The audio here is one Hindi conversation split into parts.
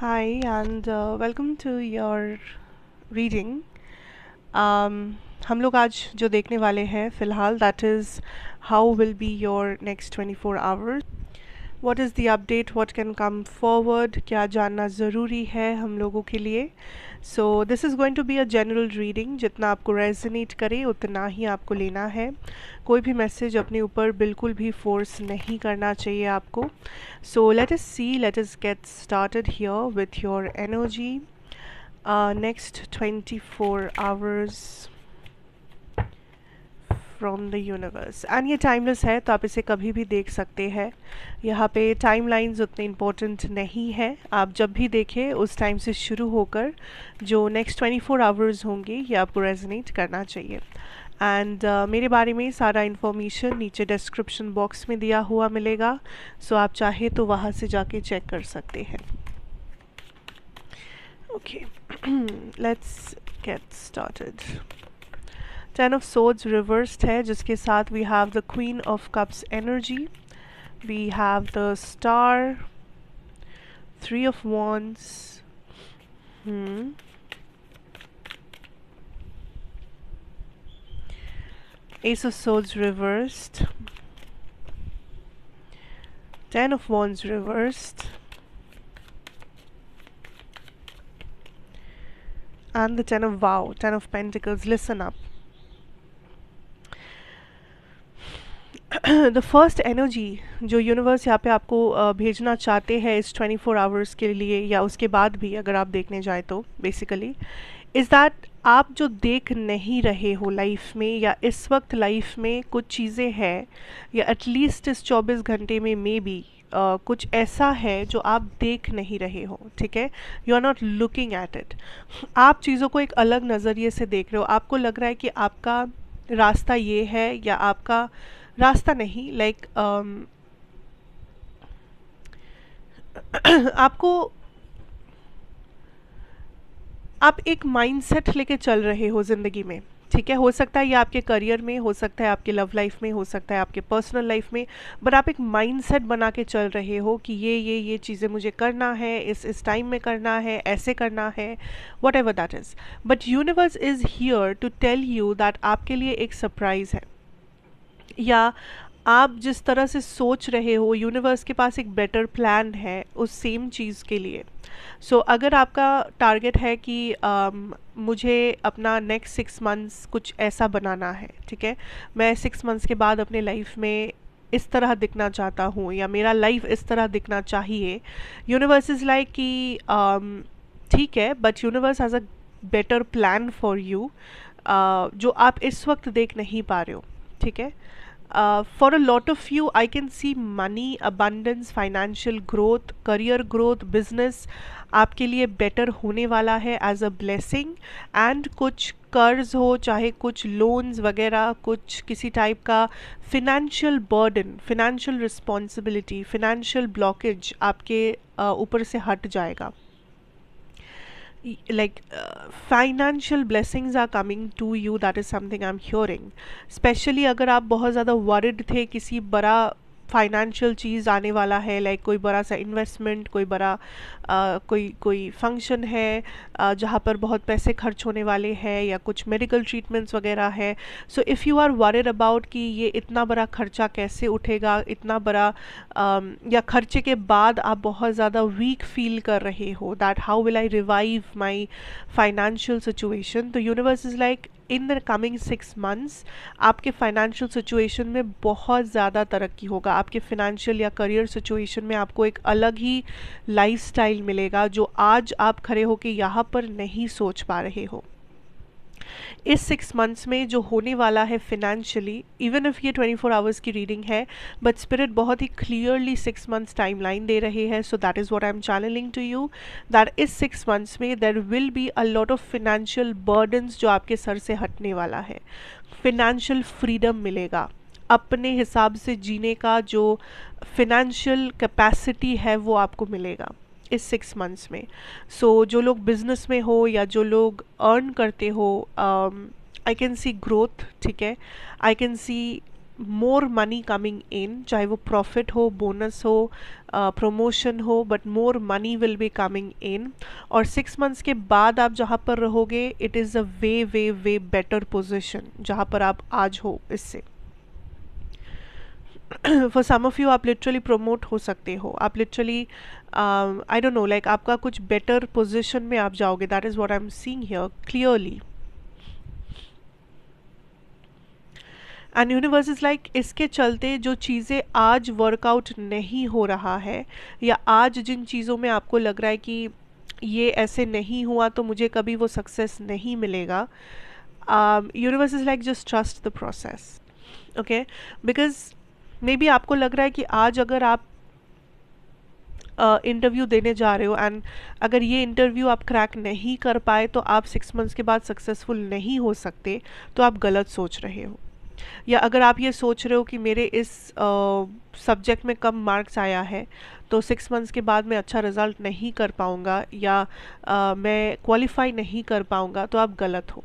Hi, and uh, welcome to your reading. Um, हम लोग आज जो देखने वाले हैं फ़िलहाल that is how will be your next 24 hours what is the update what can come forward क्या जानना ज़रूरी है हम लोगों के लिए so this is going to be a general reading जितना आपको रेजनेट करे उतना ही आपको लेना है कोई भी मैसेज अपने ऊपर बिल्कुल भी फोर्स नहीं करना चाहिए आपको so let's see let's get started here with your energy next twenty four hours from the universe and ये टाइमलेस है तो आप इसे कभी भी देख सकते हैं यहाँ पे टाइम लाइन्स उतने इम्पोर्टेंट नहीं है आप जब भी देखें उस टाइम से शुरू होकर जो नेक्स्ट 24 आवर्स होंगे ये आपको रेजनेट करना चाहिए एंड uh, मेरे बारे में सारा इन्फॉर्मेशन नीचे डिस्क्रिप्शन बॉक्स में दिया हुआ मिलेगा सो so आप चाहे तो वहाँ से जाके चेक कर सकते हैं okay let's get started ten of swords reversed है जिसके साथ we have the queen of cups energy we have the star three of wands hmm ace of swords reversed ten of wands reversed and the ten of wow ten of pentacles listen up the first energy जो यूनिवर्स यहाँ पे आपको भेजना चाहते हैं इस 24 आवर्स के लिए या उसके बाद भी अगर आप देखने जाए तो बेसिकली इज़ दैट आप जो देख नहीं रहे हो लाइफ में या इस वक्त लाइफ में कुछ चीज़ें हैं या एटलीस्ट इस 24 घंटे में मे बी Uh, कुछ ऐसा है जो आप देख नहीं रहे हो ठीक है you are not looking at it आप चीज़ों को एक अलग नज़रिए से देख रहे हो आपको लग रहा है कि आपका रास्ता ये है या आपका रास्ता नहीं लाइक um, आपको आप एक माइंडसेट लेके चल रहे हो ज़िंदगी में ठीक है हो सकता है ये आपके करियर में हो सकता है आपके लव लाइफ में हो सकता है आपके पर्सनल लाइफ में बट आप एक माइंडसेट बना के चल रहे हो कि ये ये ये चीज़ें मुझे करना है इस इस टाइम में करना है ऐसे करना है whatever that is but universe is here to tell you that आपके लिए एक सरप्राइज़ है या आप जिस तरह से सोच रहे हो यूनिवर्स के पास एक बेटर प्लान है उस सेम चीज़ के लिए सो so, अगर आपका टारगेट है कि um, मुझे अपना नेक्स्ट सिक्स मंथ्स कुछ ऐसा बनाना है ठीक है मैं सिक्स मंथ्स के बाद अपने लाइफ में इस तरह दिखना चाहता हूँ या मेरा लाइफ इस तरह दिखना चाहिए यूनिवर्स इज़ लाइक कि um, ठीक है but universe has a better plan for you जो आप इस वक्त देख नहीं पा रहे हो ठीक है for a lot of you I can see money abundance financial growth career growth business आपके लिए बेटर होने वाला है एज अ ब्लेसिंग एंड कुछ कर्ज हो चाहे कुछ लोन्स वगैरह कुछ किसी टाइप का financial burden financial responsibility financial blockage आपके uh, ऊपर से हट जाएगा like uh, financial blessings are coming to you that is something i'm hearing especially agar aap bahut zyada worried the kisi बड़ा फाइनेंशियल चीज़ आने वाला है लाइक कोई बड़ा सा इन्वेस्टमेंट कोई बड़ा आ, कोई कोई फंक्शन है जहाँ पर बहुत पैसे खर्च होने वाले हैं या कुछ मेडिकल ट्रीटमेंट्स वगैरह है so if you are worried about कि ये इतना बड़ा खर्चा कैसे उठेगा इतना बड़ा आ, या खर्चे के बाद आप बहुत ज़्यादा वीक फील कर रहे हो that how will I revive my financial situation तो universe is like in the coming six months आपके फाइनेंशियल सिचुएशन में बहुत ज़्यादा तरक्की होगा आपके फाइनेंशियल या करियर सिचुएशन में आपको एक अलग ही लाइफ मिलेगा जो आज आप खड़े होकर यहाँ पर नहीं सोच पा रहे हो इस सिक्स मंथ्स में जो होने वाला है फिनेंशियली इवन इफ़ ये ट्वेंटी फोर आवर्स की रीडिंग है बट स्पिरिट बहुत ही clearly six months timeline दे रहे हैं so that is what I am channeling to you that इस सिक्स मंथ्स में there will be a lot of financial burdens जो आपके सर से हटने वाला है फिनेंशियल फ्रीडम मिलेगा अपने हिसाब से जीने का जो फिनेंशियल कैपेसिटी है वो आपको मिलेगा इस सिक्स मंथ्स में सो so, जो लोग बिजनेस में हो या जो लोग अर्न करते हो आई कैन सी ग्रोथ ठीक है I can see more money coming in चाहे वो प्रॉफिट हो बोनस हो प्रमोशन uh, हो but more money will be coming in और सिक्स मंथ्स के बाद आप जहाँ पर रहोगे it is a way way way better position जहाँ पर आप आज हो इससे फॉर सम ऑफ़ यू आप लिटरली प्रमोट हो सकते हो आप literally I don't know like आपका कुछ बेटर पोजिशन में आप जाओगे that is what I am seeing here clearly and universe is like इसके चलते जो चीज़ें आज वर्कआउट नहीं हो रहा है या आज जिन चीज़ों में आपको लग रहा है कि ये ऐसे नहीं हुआ तो मुझे कभी वो सक्सेस नहीं मिलेगा universe is like just trust the process okay because maybe आपको लग रहा है कि आज अगर आप इंटरव्यू uh, देने जा रहे हो एंड अगर ये इंटरव्यू आप क्रैक नहीं कर पाए तो आप सिक्स मंथ्स के बाद सक्सेसफुल नहीं हो सकते तो आप गलत सोच रहे हो या अगर आप ये सोच रहे हो कि मेरे इस सब्जेक्ट uh, में कम मार्क्स आया है तो सिक्स मंथ्स के बाद मैं अच्छा रिज़ल्ट नहीं कर पाऊँगा या uh, मैं क्वालिफाई नहीं कर पाऊँगा तो आप गलत हो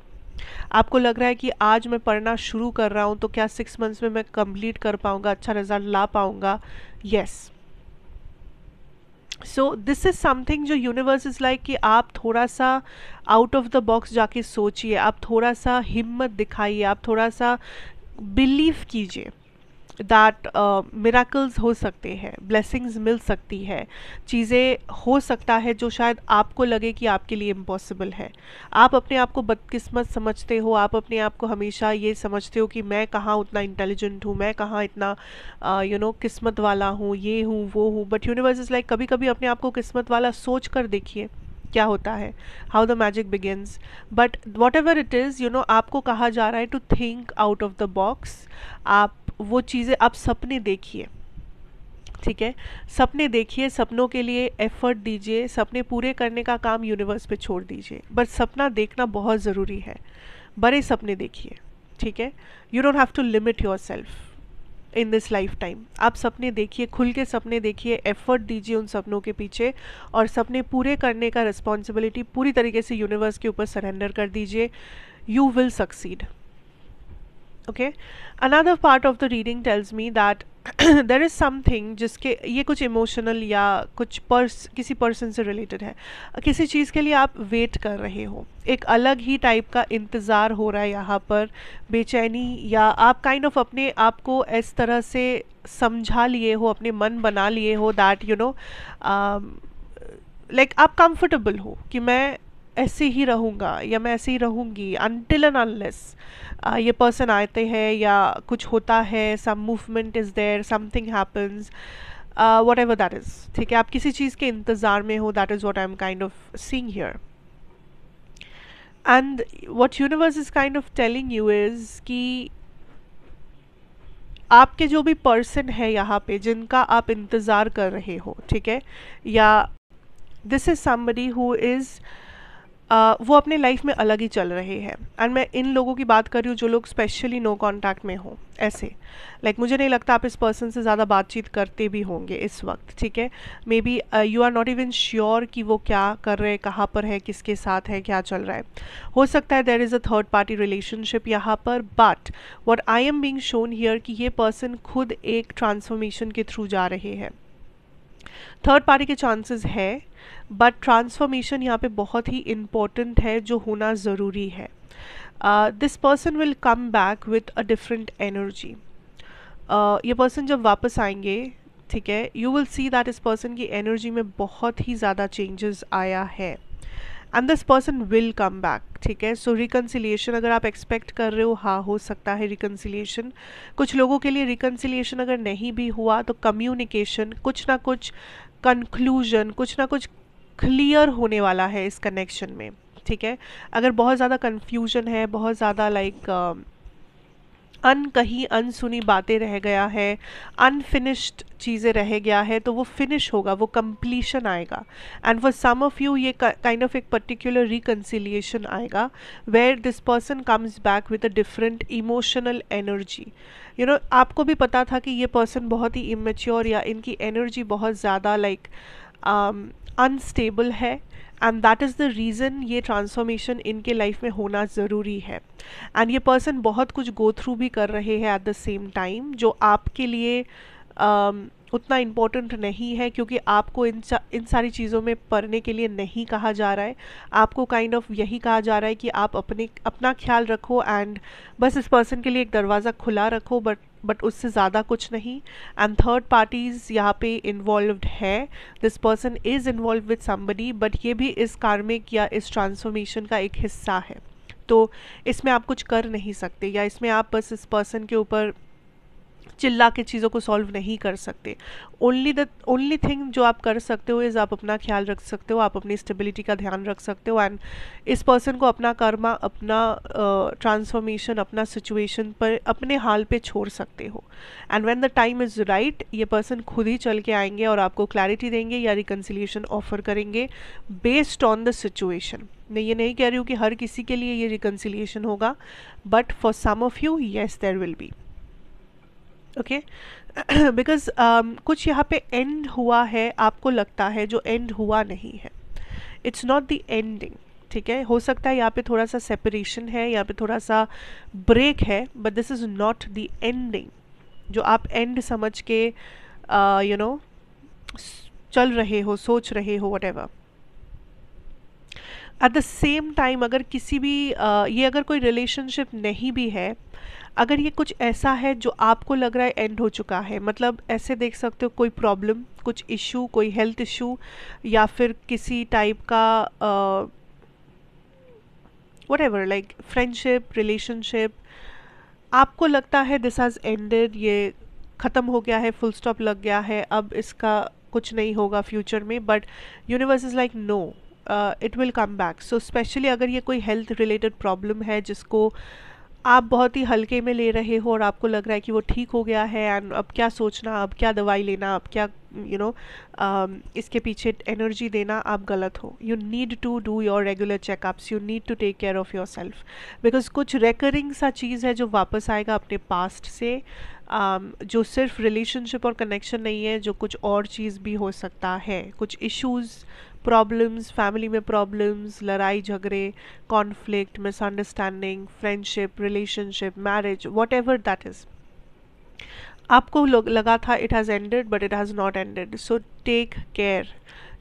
आपको लग रहा है कि आज मैं पढ़ना शुरू कर रहा हूँ तो क्या सिक्स मंथ्स में मैं कंप्लीट कर पाऊँगा अच्छा रिजल्ट ला पाऊँगा yes so this is something जो यूनिवर्स इज़ लाइक कि आप थोड़ा सा आउट ऑफ द बॉक्स जाके सोचिए आप थोड़ा सा हिम्मत दिखाइए आप थोड़ा सा बिलीव कीजिए दैट मिराकल्स uh, हो सकते हैं ब्लेसिंग्स मिल सकती है चीज़ें हो सकता है जो शायद आपको लगे कि आपके लिए इम्पॉसिबल है आप अपने आप को बदकिस्मत समझते हो आप अपने आप को हमेशा ये समझते हो कि मैं कहाँ उतना इंटेलिजेंट हूँ मैं कहाँ इतना यू uh, नो किस्मत वाला हूँ ये हूँ वो हूँ बट यूनिवर्स इज़ लाइक कभी कभी अपने आप को किस्मत वाला सोच कर देखिए क्या होता है how the magic begins but whatever it is you know आपको कहा जा रहा है to think out of the box आप वो चीज़ें आप सपने देखिए ठीक है सपने देखिए सपनों के लिए एफर्ट दीजिए सपने पूरे करने का काम यूनिवर्स पे छोड़ दीजिए बट सपना देखना बहुत ज़रूरी है बड़े सपने देखिए ठीक है you don't have to limit yourself in this lifetime आप सपने देखिए खुल के सपने देखिए एफर्ट दीजिए उन सपनों के पीछे और सपने पूरे करने का रिस्पॉन्सिबिलिटी पूरी तरीके से यूनिवर्स के ऊपर सरेंडर कर दीजिए you will succeed okay another part of the reading tells me that there is something जिसके ये कुछ इमोशनल या कुछ पर्स किसी पर्सन से रिलेटेड है किसी चीज़ के लिए आप वेट कर रहे हो एक अलग ही टाइप का इंतज़ार हो रहा है यहाँ पर बेचैनी या आप काइंड kind ऑफ of अपने आप को इस तरह से समझा लिए हो अपने मन बना लिए हो दैट यू नो लाइक आप कंफर्टेबल हो कि मैं ऐसे ही रहूँगा या मैं ऐसे ही रहूँगी अनटिल एंड अनलेस ये पर्सन आते हैं या कुछ होता है some movement is there something happens whatever that is ठीक है आप किसी चीज़ के इंतज़ार में हो that is what I am kind of seeing here and what universe is kind of telling you is कि आपके जो भी पर्सन है यहाँ पे जिनका आप इंतज़ार कर रहे हो ठीक है या this is somebody who is वो अपने लाइफ में अलग ही चल रहे हैं एंड मैं इन लोगों की बात कर रही हूँ जो लोग स्पेशली नो कॉन्टैक्ट में हों ऐसे लाइक like, मुझे नहीं लगता आप इस पर्सन से ज़्यादा बातचीत करते भी होंगे इस वक्त ठीक है maybe you are not even sure कि वो क्या कर रहे हैं कहाँ पर है किसके साथ है क्या चल रहा है हो सकता है there is a third party relationship यहाँ पर but what I am being shown here कि ये पर्सन खुद एक ट्रांसफॉर्मेशन के थ्रू जा रहे हैं थर्ड पार्टी के चांसेस है बट ट्रांसफॉर्मेशन यहाँ पे बहुत ही इम्पोर्टेंट है जो होना ज़रूरी है this person will come back with a different energy ये पर्सन जब वापस आएंगे ठीक है यू विल सी दैट इस पर्सन की एनर्जी में बहुत ही ज़्यादा चेंजेस आया है and this person will come back ठीक है सो so, रिकन्सिलियेशन अगर आप एक्सपेक्ट कर रहे हो हाँ हो सकता है रिकन्सिलियेशन कुछ लोगों के लिए रिकन्सिलियेशन अगर नहीं भी हुआ तो कम्युनिकेशन कुछ ना कुछ कंक्लूजन कुछ ना कुछ क्लियर होने वाला है इस कनेक्शन में ठीक है अगर बहुत ज़्यादा कन्फ्यूजन है बहुत ज़्यादा लाइक like, uh, अनकहीं अनसुनी बातें रह गया है अनफिनिश्ड चीज़ें रह गया है तो वो फिनिश होगा वो कम्प्लीशन आएगा and for some of you ये काइंड ऑफ एक पर्टिकुलर रिकन्सिलिएशन आएगा where this person comes back with a different emotional energy you know आपको भी पता था कि ये पर्सन बहुत ही इमेच्योर या इनकी एनर्जी बहुत ज़्यादा लाइक like, अनस्टेबल um, है and that is the reason ये ट्रांसफॉर्मेशन इनके लाइफ में होना ज़रूरी है एंड ये पर्सन बहुत कुछ गो थ्रू भी कर रहे हैं एट द सेम टाइम जो आपके लिए um, उतना इम्पोर्टेंट नहीं है क्योंकि आपको इन इन सारी चीज़ों में पढ़ने के लिए नहीं कहा जा रहा है आपको काइंड kind ऑफ of यही कहा जा रहा है कि आप अपने अपना ख्याल रखो एंड बस इस पर्सन के लिए एक दरवाज़ा खुला रखो बट बट उससे ज़्यादा कुछ नहीं एंड थर्ड पार्टीज़ यहाँ पे इन्वॉल्व है this person is involve with somebody but ये भी इस कार्मिक या इस ट्रांसफॉर्मेशन का एक हिस्सा है तो इसमें आप कुछ कर नहीं सकते या इसमें आप बस इस पर्सन के ऊपर चिल्ला के चीज़ों को सॉल्व नहीं कर सकते ओनली द ओनली थिंग जो आप कर सकते हो इज़ आप अपना ख्याल रख सकते हो आप अपनी स्टेबिलिटी का ध्यान रख सकते हो एंड इस पर्सन को अपना कर्मा अपना ट्रांसफॉर्मेशन uh, अपना सिचुएशन पर अपने हाल पे छोड़ सकते हो and when the time is right ये पर्सन खुद ही चल के आएंगे और आपको क्लैरिटी देंगे या रिकन्सिलियेशन ऑफर करेंगे बेस्ड ऑन द सिचुएशन मैं ये नहीं कह रही हूँ कि हर किसी के लिए ये रिकन्सिलेशन होगा but for some of you yes there will be okay because um, कुछ यहाँ पे एंड हुआ है आपको लगता है जो एंड हुआ नहीं है इट्स नॉट द एंडिंग ठीक है हो सकता है यहाँ पे थोड़ा सा सेपरेशन है यहाँ पे थोड़ा सा ब्रेक है but this is not the ending जो आप एंड समझ के यू uh, नो चल रहे हो सोच रहे हो whatever at the same time अगर किसी भी uh, ये अगर कोई रिलेशनशिप नहीं भी है अगर ये कुछ ऐसा है जो आपको लग रहा है एंड हो चुका है मतलब ऐसे देख सकते हो कोई प्रॉब्लम कुछ इशू कोई हेल्थ इशू या फिर किसी टाइप का whatever like friendship relationship आपको लगता है दिस हैज़ एंडेड ये ख़त्म हो गया है फुल स्टॉप लग गया है अब इसका कुछ नहीं होगा फ्यूचर में but universe is like no it will come back so specially अगर ये कोई हेल्थ रिलेटेड प्रॉब्लम है जिसको uh, आप बहुत ही हल्के में ले रहे हो और आपको लग रहा है कि वो ठीक हो गया है एंड अब क्या सोचना अब क्या दवाई लेना अब क्या you you know know, um, इसके पीछे एनर्जी देना आप गलत हो you need to do your regular checkups you need to take care of yourself because कुछ रेकरिंग सा चीज़ है जो वापस आएगा अपने पास्ट से um, जो सिर्फ रिलेशनशिप और कनेक्शन नहीं है जो कुछ और चीज़ भी हो सकता है कुछ इश्यूज़ प्रॉब्लम्स फैमिली में प्रॉब्लम्स लड़ाई झगड़े conflict misunderstanding friendship relationship marriage whatever that is आपको लगा था it has ended but it has not ended so take care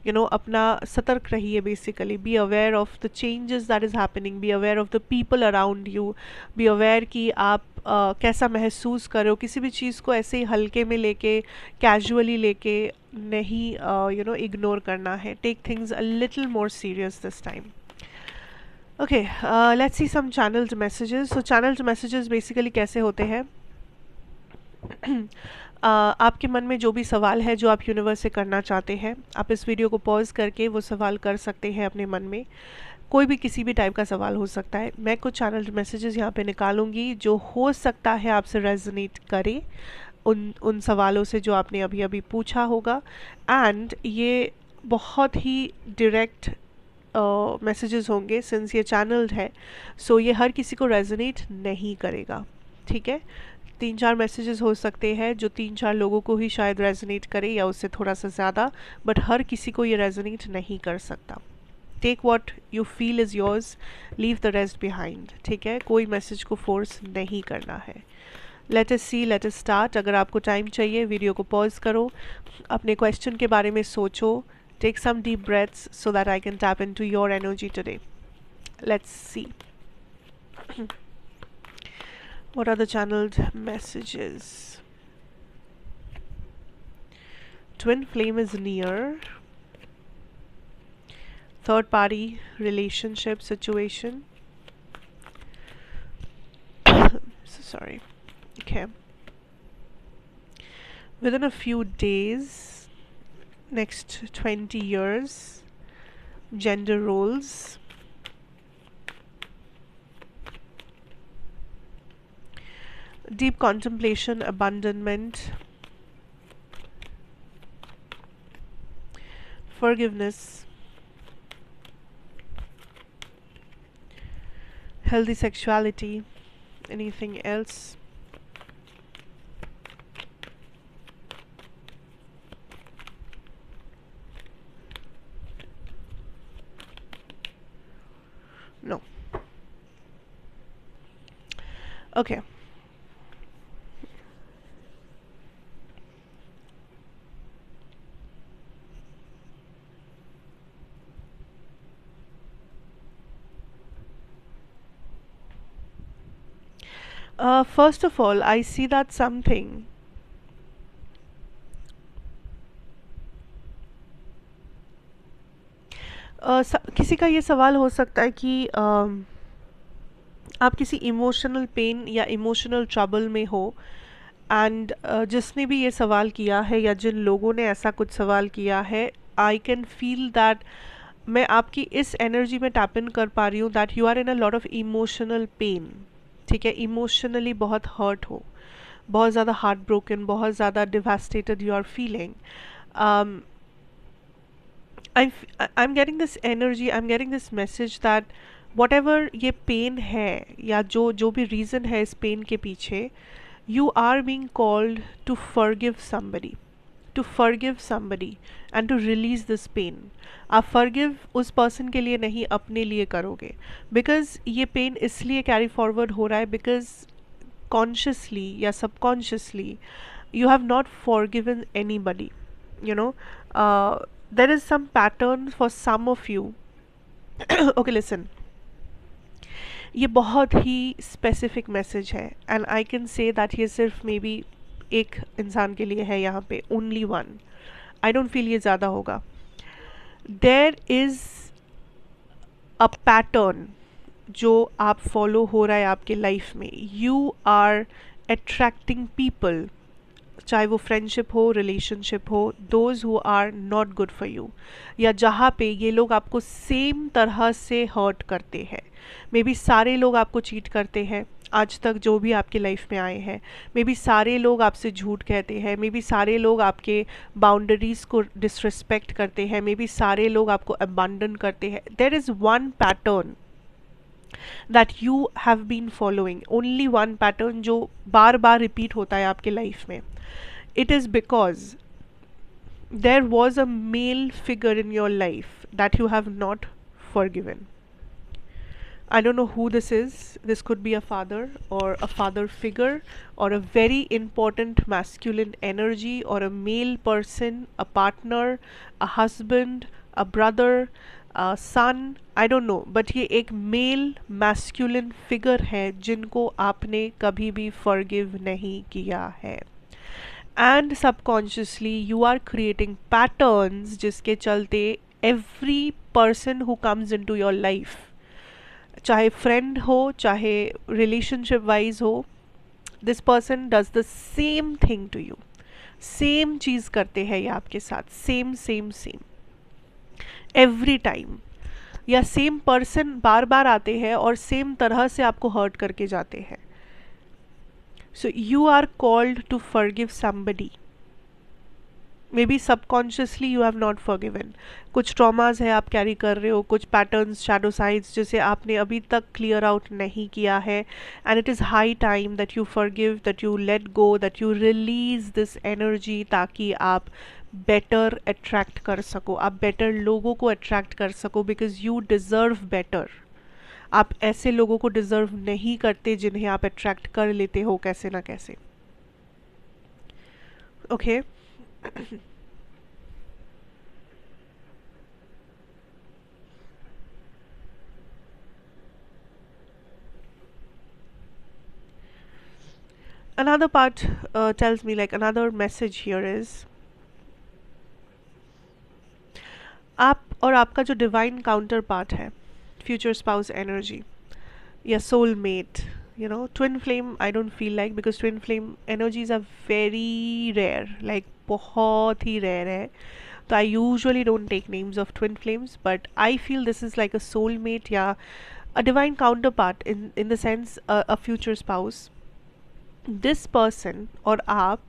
you know अपना सतर्क रहिए basically be aware of the changes that is happening be aware of the people around you be aware कि आप uh, कैसा महसूस करो किसी भी चीज़ को ऐसे ही हल्के में लेके कैजुअली लेके नहीं यू नो इग्नोर करना है take things a little more serious this time okay let's see some channeled messages so channeled messages basically कैसे होते हैं आपके मन में जो भी सवाल है जो आप यूनिवर्स से करना चाहते हैं आप इस वीडियो को पॉज करके वो सवाल कर सकते हैं अपने मन में कोई भी किसी भी टाइप का सवाल हो सकता है मैं कुछ चैनल मैसेजेस यहाँ पे निकालूंगी जो हो सकता है आपसे रेजनेट करे उन उन सवालों से जो आपने अभी अभी पूछा होगा एंड ये बहुत ही डायरेक्ट मैसेजेस uh, होंगे सिंस ये चैनल्ड है सो so ये हर किसी को रेजनेट नहीं करेगा ठीक है तीन चार मैसेजेस हो सकते हैं जो तीन चार लोगों को ही शायद रेजोनेट करे या उससे थोड़ा सा ज़्यादा बट हर किसी को ये रेजोनेट नहीं कर सकता take what you feel is yours leave the rest behind ठीक है कोई मैसेज को फोर्स नहीं करना है let's see let's start अगर आपको टाइम चाहिए वीडियो को पॉज करो अपने क्वेश्चन के बारे में सोचो take some deep breaths so that I can tap in to your energy today let's see what are the channeled messages twin flame is near third party relationship situation so sorry okay within a few days next 20 years gender roles deep contemplation, abandonment, forgiveness, healthy sexuality, anything else. No. Okay. uh, first of all I see that something Uh, किसी का ये सवाल हो सकता है कि uh, आप किसी इमोशनल पेन या इमोशनल ट्रबल में हो एंड uh, जिसने भी ये सवाल किया है या जिन लोगों ने ऐसा कुछ सवाल किया है आई कैन फील दैट मैं आपकी इस एनर्जी में टैप इन कर पा रही हूँ that you are in a lot of emotional pain ठीक है इमोशनली बहुत हर्ट हो बहुत ज़्यादा हार्ट ब्रोकन बहुत ज़्यादा devastated you are feeling I am getting this energy I am getting this message that whatever ये पेन है या जो जो भी रीज़न है इस पेन के पीछे you are being called to forgive somebody to forgive somebody and to release this pain आप फॉरगिव उस पर्सन के लिए नहीं अपने लिए करोगे बिकॉज ये पेन इसलिए कैरी फॉरवर्ड हो रहा है बिकॉज कॉन्शियसली या subconsciously you have not forgiven anybody you know there is some pattern for some of you okay listen ये बहुत ही स्पेसिफिक मैसेज है and I can say that ये सिर्फ मे बी एक इंसान के लिए है यहाँ पे only one I don't feel ये ज़्यादा होगा देर इज़ अ पैटर्न जो आप फॉलो हो रहा है आपके लाइफ में यू आर अट्रैक्टिंग पीपल चाहे वो फ्रेंडशिप हो रिलेशनशिप हो those who are not good for you या जहाँ पे ये लोग आपको सेम तरह से हर्ट करते हैं मे बी सारे लोग आपको चीट करते हैं आज तक जो भी आपके लाइफ में आए हैं मे बी सारे लोग आपसे झूठ कहते हैं मे बी सारे लोग आपके बाउंड्रीज़ को डिसरिस्पेक्ट करते हैं मे बी सारे लोग आपको अबांडन करते हैं there is one pattern that you have been following only one pattern जो बार बार रिपीट होता है आपके लाइफ में it is because there was a male figure in your life that you have not forgiven I don't know who this is. This could be a father or a father figure or a very important masculine energy or a male person, a partner, a husband, a brother, a son. I don't know. But ये एक male masculine figure है जिनको आपने कभी भी forgive नहीं किया है And subconsciously you are creating patterns जिसके चलते every person who comes into your life चाहे फ्रेंड हो चाहे रिलेशनशिप वाइज हो this person does the same thing to you same चीज़ करते हैं ये आपके साथ same same same every time या सेम पर्सन बार बार आते हैं और सेम तरह से आपको हर्ट करके जाते हैं so you are called to forgive somebody maybe subconsciously you have not forgiven कुछ ट्रॉमाज है आप कैरी कर रहे हो कुछ पैटर्न्स शैडो साइंस जिसे आपने अभी तक क्लियर आउट नहीं किया है and it is high time that you forgive that you let go that you release this energy ताकि आप बेटर अट्रैक्ट कर सको आप बेटर लोगों को अट्रैक्ट कर सको बिकॉज यू डिज़र्व बेटर आप ऐसे लोगों को डिज़र्व नहीं करते जिन्हें आप अट्रैक्ट कर लेते हो कैसे ना कैसे okay okay? another part uh, tells me like another message here is "Aap or aapka jo divine counterpart hai, future spouse energy, your soul mate, you know twin flame i don't feel like because twin flame energies are very rare like बहुत ही रेयर है तो I usually don't take names of twin flames but I feel this is like a soulmate या a divine counterpart in in the sense a future spouse this person और आप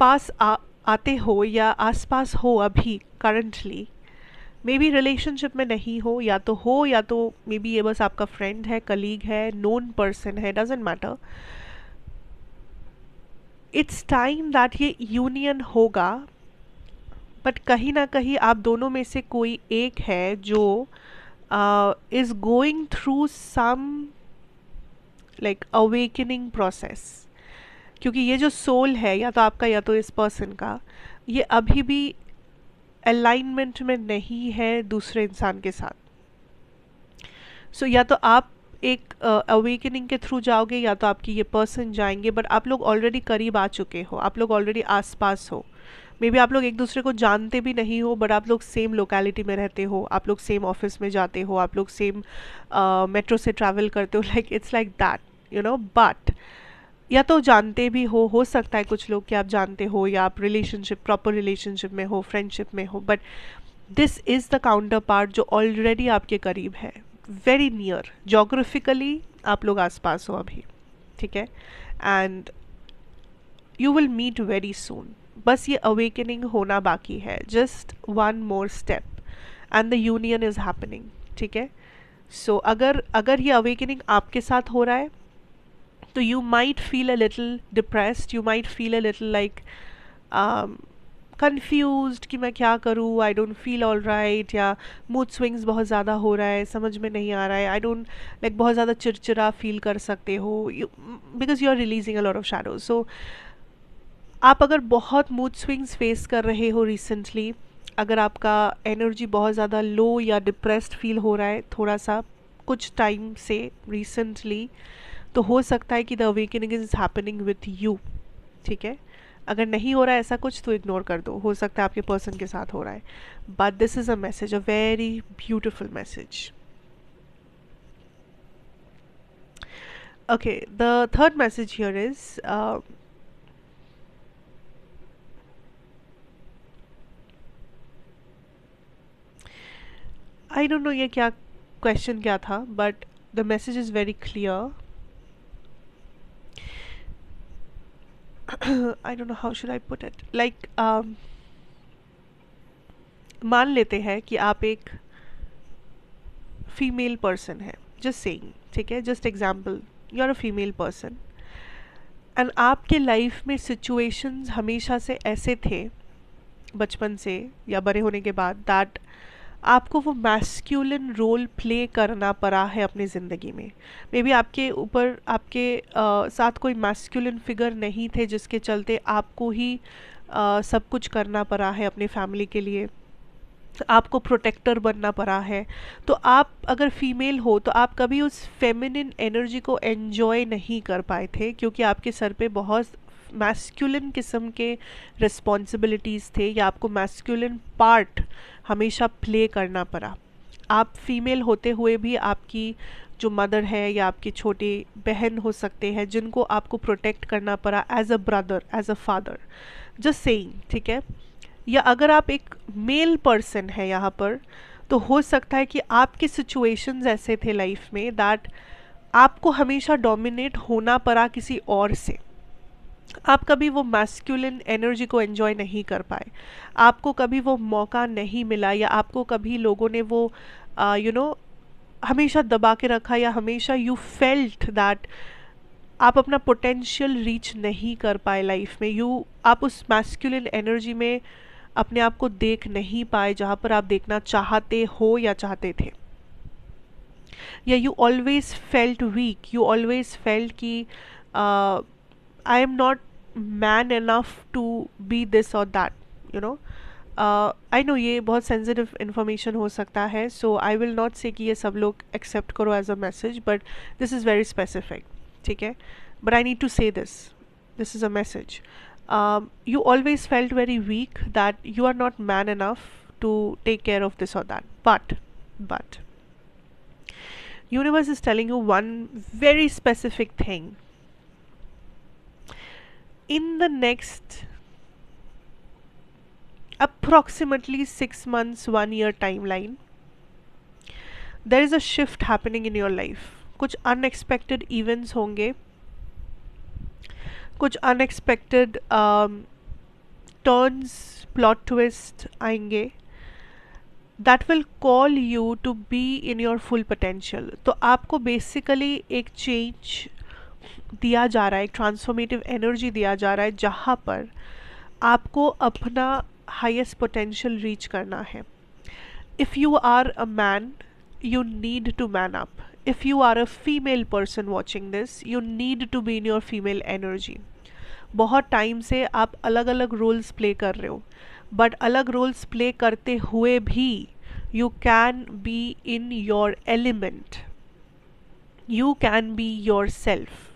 पास आ आते हो या आसपास हो अभी करंटली मे बी रिलेशनशिप में नहीं हो या तो हो या तो मे बी ये बस आपका फ्रेंड है कलीग है नोन पर्सन है doesn't matter it's time that ये यूनियन होगा बट कहीं ना कहीं आप दोनों में से कोई एक है जो is going through some like awakening process क्योंकि ये जो सोल है या तो आपका या तो इस पर्सन का ये अभी भी अलाइनमेंट में नहीं है दूसरे इंसान के साथ सो so, या तो आप एक अवेकनिंग के थ्रू जाओगे या तो आपकी ये पर्सन जाएंगे बट आप लोग ऑलरेडी करीब आ चुके हो आप लोग ऑलरेडी आसपास हो मे बी आप लोग एक दूसरे को जानते भी नहीं हो बट आप लोग सेम लोकेलिटी में रहते हो आप लोग सेम ऑफिस में जाते हो आप लोग सेम मेट्रो से ट्रैवल करते हो like it's like that you know but या तो जानते भी हो हो सकता है कुछ लोग कि आप जानते हो या आप रिलेशनशिप प्रॉपर रिलेशनशिप में हो फ्रेंडशिप में हो but this is the counterpart जो ऑलरेडी आपके करीब है वेरी नियर जोग्राफिकली आप लोग आसपास हो अभी ठीक है and you will meet very soon बस ये अवेकनिंग होना बाकी है just one more step and the union is happening ठीक है सो अगर अगर ये अवेकनिंग आपके साथ हो रहा है तो you might feel a little depressed you might feel a little like confuse कि मैं क्या करूँ I don't feel all right या मूड स्विंग्स बहुत ज़्यादा हो रहा है समझ में नहीं आ रहा है आई डोंट लाइक बहुत ज़्यादा चिड़चिड़ा फील कर सकते हो because you are releasing a lot of shadow so आप अगर बहुत मूड स्विंग्स फेस कर रहे हो रिसेंटली अगर आपका एनर्जी बहुत ज़्यादा लो या डिप्रेस्ड फील हो रहा है थोड़ा सा कुछ टाइम से रिसेंटली तो हो सकता है कि the awakening is happening with you ठीक है अगर नहीं हो रहा है ऐसा कुछ तो इग्नोर कर दो हो सकता है आपके पर्सन के साथ हो रहा है but this is a message a very beautiful message okay the third message here is I don't know ये क्या क्वेश्चन क्या था but the message is very clear I don't know how should I put it like मान लेते हैं कि आप एक फीमेल पर्सन है जस्ट सेइंग ठीक है just example you are a female person and आपके लाइफ में सिचुएशंस हमेशा से ऐसे थे बचपन से या बड़े होने के बाद दैट आपको वो मैस्क्यूलिन रोल प्ले करना पड़ा है अपनी ज़िंदगी में मे बी आपके ऊपर आपके आ, साथ कोई मैस्क्यूलिन फिगर नहीं थे जिसके चलते आपको ही आ, सब कुछ करना पड़ा है अपनी फैमिली के लिए आपको प्रोटेक्टर बनना पड़ा है तो आप अगर फीमेल हो तो आप कभी उस फेमिनिन एनर्जी को एन्जॉय नहीं कर पाए थे क्योंकि आपके सर पे बहुत मैस्कुलिन किस्म के रिस्पॉन्सिबिलिटीज़ थे या आपको मैस्कुलिन पार्ट हमेशा प्ले करना पड़ा आप फीमेल होते हुए भी आपकी जो मदर है या आपकी छोटी बहन हो सकते हैं जिनको आपको प्रोटेक्ट करना पड़ा as a brother as a father just same ठीक है या अगर आप एक मेल पर्सन है यहाँ पर तो हो सकता है कि आपके सिचुएशंस ऐसे थे लाइफ में दैट आपको हमेशा डोमिनेट होना पड़ा किसी और से आप कभी वो मैस्कुलिन एनर्जी को एन्जॉय नहीं कर पाए आपको कभी वो मौका नहीं मिला या आपको कभी लोगों ने वो यू नो you know, हमेशा दबा के रखा या हमेशा यू फेल्ट दैट आप अपना पोटेंशियल रीच नहीं कर पाए लाइफ में यू आप उस मैस्कुलिन एनर्जी में अपने आप को देख नहीं पाए जहाँ पर आप देखना चाहते हो या चाहते थे या you always felt weak you always felt कि I am not man enough to be this or that, you know. Uh, I know ये बहुत sensitive information हो सकता है, so I will not say कि ये सब लोग accept करो as a message, but this is very specific, ठीक है? But I need to say this. This is a message. Um, you always felt very weak that you are not man enough to take care of this or that. But, but universe is telling you one very specific thing in the next approximately six months, one year timeline, there is a shift happening in your life. कुछ अनएक्सपेक्टेड इवेंट्स होंगे कुछ अनएक्सपेक्टेड turns, plot twist आएंगे that will call you to be in your full potential. तो आपको basically एक change दिया जा रहा है एक ट्रांसफॉर्मेटिव एनर्जी दिया जा रहा है जहाँ पर आपको अपना हाईएस्ट पोटेंशियल रीच करना है if you are a man you need to man up if you are a female person watching this you need to be in your female energy बहुत टाइम से आप अलग अलग रोल्स प्ले कर रहे हो बट अलग रोल्स प्ले करते हुए भी you can be in your element you can be yourself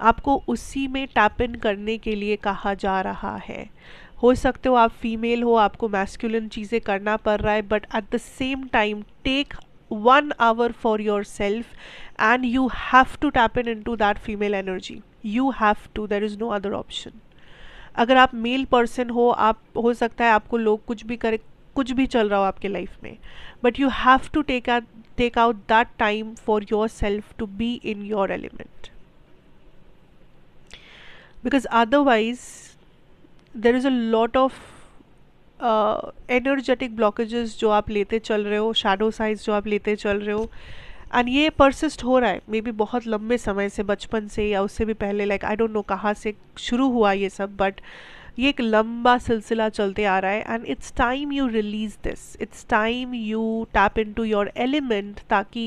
आपको उसी में टैप इन करने के लिए कहा जा रहा है हो सकते हो आप फीमेल हो आपको मैस्कुलिन चीज़ें करना पड़ रहा है but at the same time take one for yourself and you have to tap in into that female energy you have to there is no other option अगर आप मेल पर्सन हो आप हो सकता है आपको लोग कुछ भी करे कुछ भी चल रहा हो आपके लाइफ में but you have to take take out that time for yourself to be in your element because otherwise there is a lot of energetic uh, blockages जो आप लेते चल रहे हो शेडो साइज जो आप लेते चल रहे हो एंड ये परसिस्ट हो रहा है मे बी बहुत लंबे समय से बचपन से या उससे भी पहले लाइक आई डोंट नो कहाँ से शुरू हुआ ये सब बट ये एक लंबा सिलसिला चलते आ रहा है and it's time you release this it's time you tap in to your element ताकि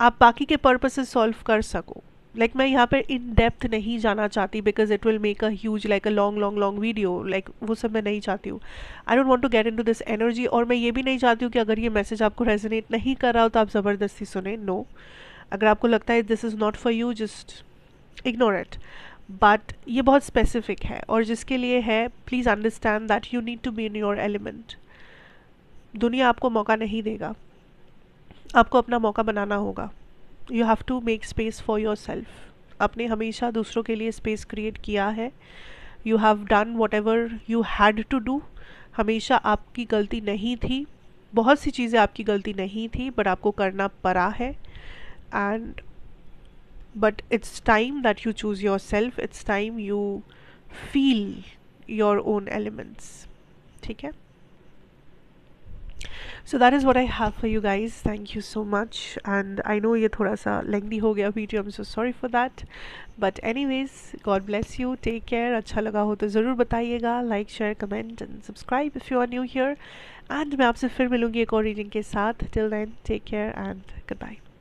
आप बाकी के पर्पसेस सॉल्व कर सको लाइक मैं यहाँ पर इन डेप्थ नहीं जाना चाहती because it will make a huge like a long long long video like वो सब मैं नहीं चाहती हूँ I don't want to get into this energy और मैं ये भी नहीं चाहती हूँ कि अगर ये मैसेज आपको रेजनेट नहीं कर रहा हो तो आप ज़बरदस्ती सुने नो अगर आपको लगता है this is not for you just ignore it but ये बहुत स्पेसिफिक है और जिसके लिए है please understand that you need to be in your element दुनिया आपको मौका नहीं देगा आपको अपना मौका बनाना होगा you have to make space for yourself आपने हमेशा दूसरों के लिए स्पेस क्रिएट किया है you have done whatever you had to do हमेशा आपकी गलती नहीं थी बहुत सी चीज़ें आपकी गलती नहीं थी बट आपको करना पड़ा है and but it's time that you choose yourself it's time you feel your own elements ठीक है so that is what I have for you guys thank you so much and I know ये थोड़ा सा लेंदी हो गया video I am so sorry for that but anyways God bless you take care अच्छा लगा हो तो ज़रूर बताइएगा like share comment and subscribe if you are new here and मैं आपसे फिर मिलूंगी एक और रीडिंग के साथ till then take care and good by